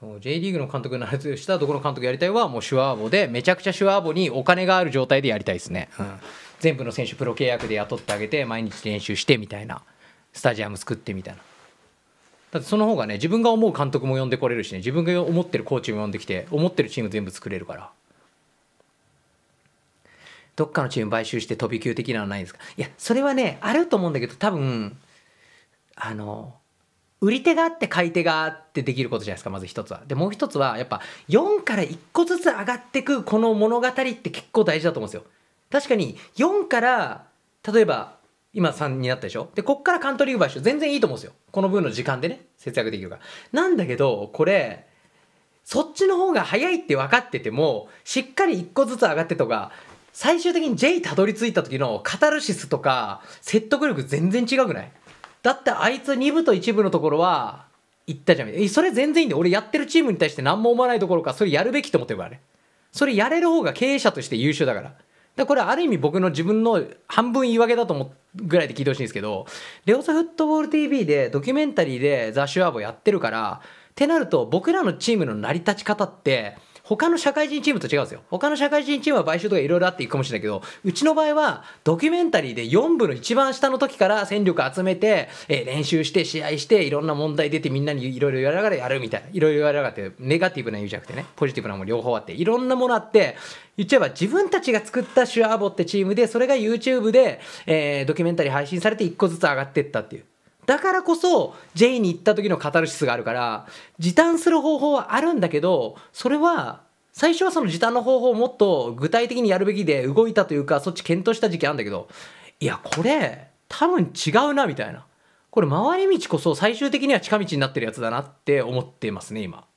そう J リーグの監督になつとしたどこの監督やりたいはもうシュワーボでめちゃくちゃシュワーボにお金がある状態でやりたいですね、うん、全部の選手プロ契約で雇ってあげて毎日練習してみたいなスタジアム作ってみたいなだってその方がね自分が思う監督も呼んでこれるしね自分が思ってるコーチも呼んできて思ってるチーム全部作れるからどっかのチーム買収して飛び級的なのはないですかいやそれはねあると思うんだけど多分あの売り手があって買い手があってできることじゃないですかまず一つは。でもう一つはやっぱ4から1個ずつ上がってくこの物語って結構大事だと思うんですよ。確かに4から例えば今3になったでしょでこっからカントリーオーバーしよう全然いいと思うんですよこの分の時間でね節約できるからなんだけどこれそっちの方が早いって分かっててもしっかり1個ずつ上がってとか最終的に J たどり着いた時のカタルシスとか説得力全然違くないだってあいつ2部と1部のところは言ったじゃんそれ全然いいんだよ俺やってるチームに対して何も思わないどころかそれやるべきと思ってるからねそれやれる方が経営者として優秀だからだこれある意味僕の自分の半分言い訳だと思うぐらいで聞いてほしいんですけどレオザフットボール TV でドキュメンタリーでザ・シュアーボやってるからってなると僕らのチームの成り立ち方って他の社会人チームと違うんですよ。他の社会人チームは買収とかいろいろあっていくかもしれないけど、うちの場合は、ドキュメンタリーで4部の一番下の時から戦力集めて、えー、練習して、試合して、いろんな問題出てみんなにいろいろ言われながらやるみたいな。いろいろ言われながらって、ネガティブな意味じゃなくてね、ポジティブなも両方あって、いろんなものあって、言っちゃえば自分たちが作ったシュアーボってチームで、それが YouTube で、えー、ドキュメンタリー配信されて1個ずつ上がってったっていう。だからこそ J に行った時のカタルシスがあるから時短する方法はあるんだけどそれは最初はその時短の方法をもっと具体的にやるべきで動いたというかそっち検討した時期あるんだけどいやこれ多分違うなみたいなこれ回り道こそ最終的には近道になってるやつだなって思ってますね今。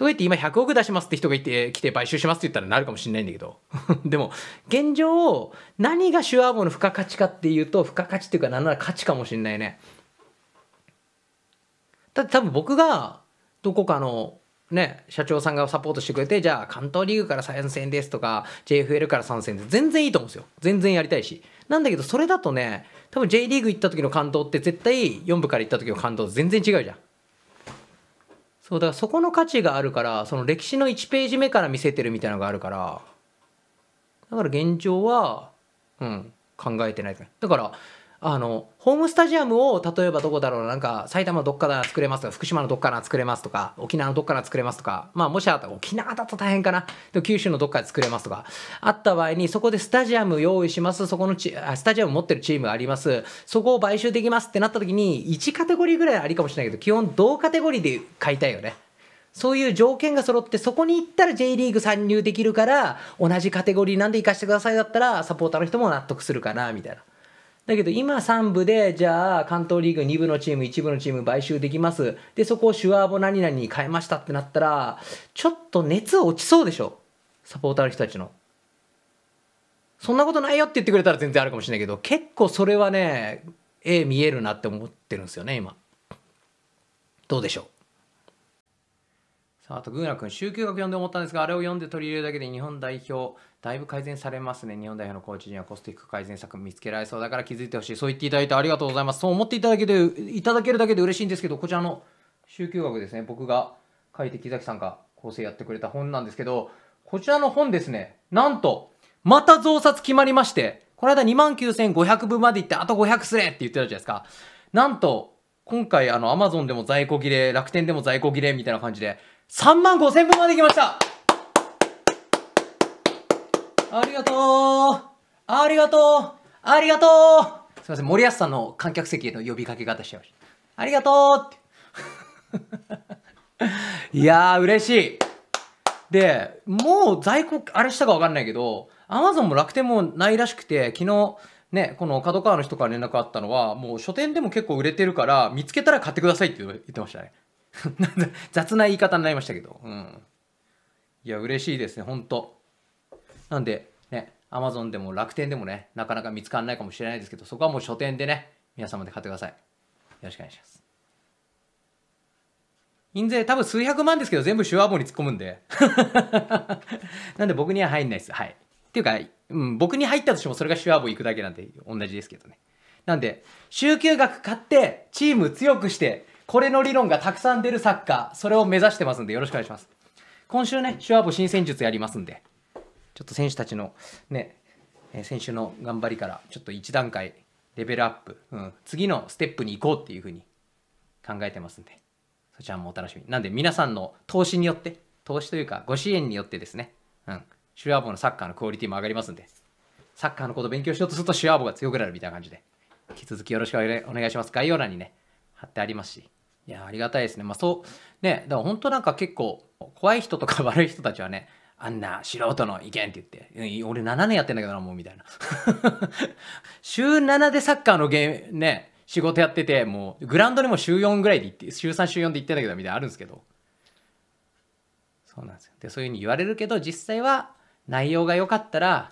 どうやって今100億出しますって人がいて、来て買収しますって言ったらなるかもしれないんだけど。でも、現状、何がシュアーボの付加価値かっていうと、付加価値っていうか何なら価値かもしれないね。だって多分僕が、どこかの、ね、社長さんがサポートしてくれて、じゃあ関東リーグから参戦ですとか、JFL から参戦です。全然いいと思うんですよ。全然やりたいし。なんだけど、それだとね、多分 J リーグ行った時の感動って絶対4部から行った時の感動全然違うじゃん。そうだからそこの価値があるからその歴史の1ページ目から見せてるみたいなのがあるからだから現状はうん考えてないだからあのホームスタジアムを例えばどこだろうなんか埼玉どっから作れますとか福島のどっから作れますとか沖縄のどっから作れますとかまあもしあったら沖縄だと大変かな九州のどっかで作れますとかあった場合にそこでスタジアム用意しますそこのちスタジアム持ってるチームがありますそこを買収できますってなった時に1カテゴリーぐらいありかもしれないけど基本同カテゴリーで買いたいよね。そういう条件が揃って、そこに行ったら J リーグ参入できるから、同じカテゴリーなんで行かせてくださいだったら、サポーターの人も納得するかな、みたいな。だけど今3部で、じゃあ関東リーグ2部のチーム、1部のチーム買収できます。で、そこをシュワーボ何々に変えましたってなったら、ちょっと熱落ちそうでしょサポーターの人たちの。そんなことないよって言ってくれたら全然あるかもしれないけど、結構それはね、絵見えるなって思ってるんですよね、今。どうでしょうあ、と、グーナ君、宗教学読んで思ったんですが、あれを読んで取り入れるだけで日本代表、だいぶ改善されますね。日本代表のコーチにはコスト低く改善策見つけられそうだから気づいてほしい。そう言っていただいてありがとうございます。そう思っていただけて、いただけるだけで嬉しいんですけど、こちらの宗教学ですね、僕が書いて木崎さんが構成やってくれた本なんですけど、こちらの本ですね、なんと、また増刷決まりまして、この間29,500部まで行って、あと500すれって言ってたじゃないですか。なんと、今回、あの、アマゾンでも在庫切れ、楽天でも在庫切れみたいな感じで、3万5千分まで来ましたありがとうありがとうありがとうすいません、森保さんの観客席への呼びかけ方しちゃいました。ありがとうって いやー、嬉しいで、もう在庫、あれしたかわかんないけど、アマゾンも楽天もないらしくて、昨日、ね、この角川の人から連絡あったのは、もう書店でも結構売れてるから、見つけたら買ってくださいって言ってましたね。雑な言い方になりましたけど。うん。いや、嬉しいですね、ほんと。なんで、ね、アマゾンでも楽天でもね、なかなか見つからないかもしれないですけど、そこはもう書店でね、皆様で買ってください。よろしくお願いします。印税多分数百万ですけど、全部手話棒に突っ込むんで。なんで僕には入んないです。はい。っていうか、うん、僕に入ったとしてもそれが手話棒行くだけなんで同じですけどね。なんで、週休学買って、チーム強くして、これの理論がたくさん出るサッカー、それを目指してますんで、よろしくお願いします。今週ね、シュワーボ新戦術やりますんで、ちょっと選手たちのね、先週の頑張りから、ちょっと1段階レベルアップ、うん、次のステップに行こうっていうふうに考えてますんで、そちらもお楽しみ。なんで皆さんの投資によって、投資というかご支援によってですね、うん、シュアボのサッカーのクオリティも上がりますんで、サッカーのことを勉強しようとするとシュアボが強くなるみたいな感じで、引き続きよろしくお願いします。概要欄にね、貼ってありますし、いや、ありがたいですね。まあそう、ね、だから本当なんか結構、怖い人とか 悪い人たちはね、あんな素人の意見って言って、俺7年やってんだけどな、もうみたいな。週7でサッカーのゲーム、ね、仕事やってて、もうグラウンドにも週4ぐらいで行って、週3、週4で行ってんだけど、みたいなあるんですけど。そうなんですよ。で、そういうふうに言われるけど、実際は内容が良かったら、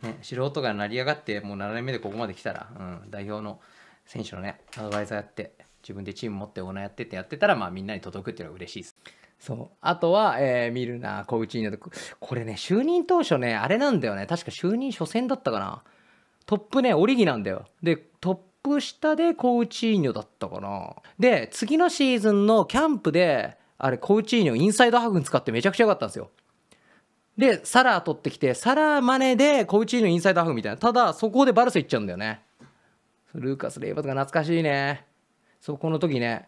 ね、素人が成り上がって、もう7年目でここまで来たら、うん、代表の選手のね、アドバイザーやって、自分でチーム持ってオーナーやってってやってたら、まあ、みんなに届くっていうのは嬉しいです。そうあとは、えー、ミルナー、コウチーニョとこれね就任当初ねあれなんだよね確か就任初戦だったかなトップねオリギなんだよでトップ下でコウチーニョだったかなで次のシーズンのキャンプであれコウチーニョインサイドハーフに使ってめちゃくちゃ良かったんですよでサラー取ってきてサラーマネでコウチーニョインサイドハーフみたいなただそこでバルス行っちゃうんだよねルーカス・レイバズが懐かしいねそこの時ね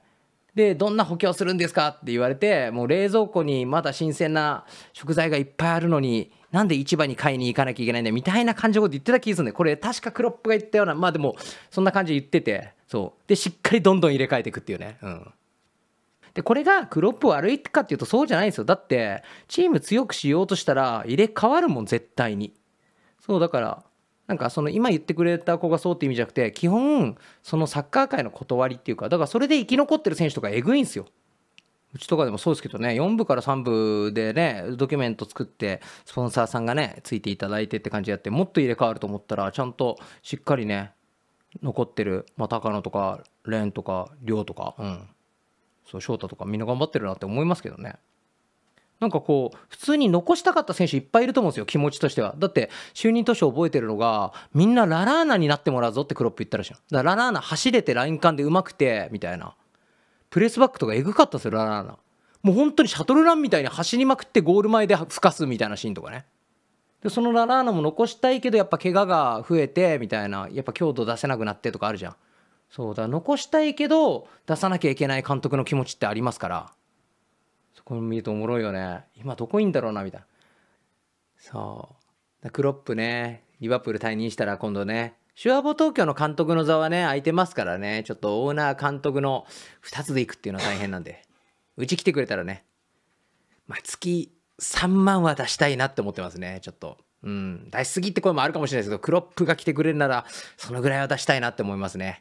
でどんな補強するんですかって言われてもう冷蔵庫にまだ新鮮な食材がいっぱいあるのになんで市場に買いに行かなきゃいけないんだみたいな感じのこと言ってた気がするんでこれ確かクロップが言ったようなまあでもそんな感じで言っててそうでしっかりどんどん入れ替えていくっていうねうんでこれがクロップ悪いかっていうとそうじゃないんですよだってチーム強くしようとしたら入れ替わるもん絶対にそうだからなんかその今言ってくれた子がそうって意味じゃなくて基本そのサッカー界の断りっていうかだからそれで生き残ってる選手とかえぐいんですよ。うちとかでもそうですけどね4部から3部でねドキュメント作ってスポンサーさんがねついていただいてって感じでやってもっと入れ替わると思ったらちゃんとしっかりね残ってる、まあ、高野とか蓮とか亮とか、うん、そう翔太とかみんな頑張ってるなって思いますけどね。なんかこう、普通に残したかった選手いっぱいいると思うんですよ、気持ちとしては。だって、就任当初覚えてるのが、みんなララーナになってもらうぞってクロップ言ったらしいだからララーナ走れてライン間でうまくて、みたいな。プレスバックとかえぐかったですよ、ララーナ。もう本当にシャトルランみたいに走りまくってゴール前で吹かすみたいなシーンとかね。で、そのララーナも残したいけど、やっぱ怪我が増えて、みたいな。やっぱ強度出せなくなってとかあるじゃん。そうだ、残したいけど、出さなきゃいけない監督の気持ちってありますから。これ見るとおもろいよね。今どこいんだろうな、みたいな。そう。クロップね、リバプール退任したら今度ね、シュアボ東京の監督の座はね、空いてますからね、ちょっとオーナー監督の2つで行くっていうのは大変なんで、うち来てくれたらね、まあ、月3万は出したいなって思ってますね、ちょっと。うん、出しすぎって声もあるかもしれないですけど、クロップが来てくれるなら、そのぐらいは出したいなって思いますね。